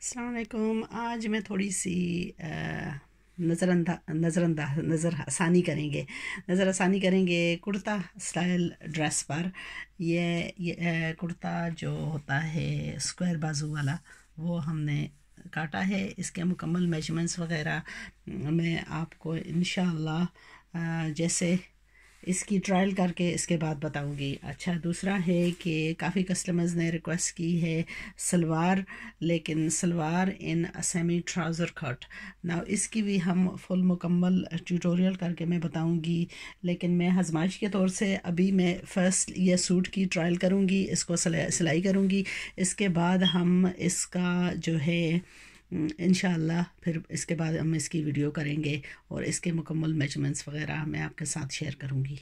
अलकुम आज मैं थोड़ी सी नज़रअंदा नज़रअंदा नज़र आसानी करेंगे नज़र आसानी करेंगे कुर्ता स्टाइल ड्रेस पर ये ये कुर्ता जो होता है स्क्वायर बाजू वाला वो हमने काटा है इसके मुकम्मल मेजरमेंट्स वग़ैरह मैं आपको इन जैसे इसकी ट्रायल करके इसके बाद बताऊंगी अच्छा दूसरा है कि काफ़ी कस्टमर्स ने रिक्वेस्ट की है सलवार लेकिन salwar in semi trouser cut ना इसकी भी हम फुल मुकम्मल ट्यूटोरियल करके मैं बताऊंगी लेकिन मैं हजमाइश के तौर से अभी मैं फ़र्स्ट ये सूट की ट्रायल करूंगी इसको सिलाई करूंगी इसके बाद हम इसका जो है हम्म, इन फिर इसके बाद हम इसकी वीडियो करेंगे और इसके मुकम्मल मेजरमेंट्स वगैरह मैं आपके साथ शेयर करूँगी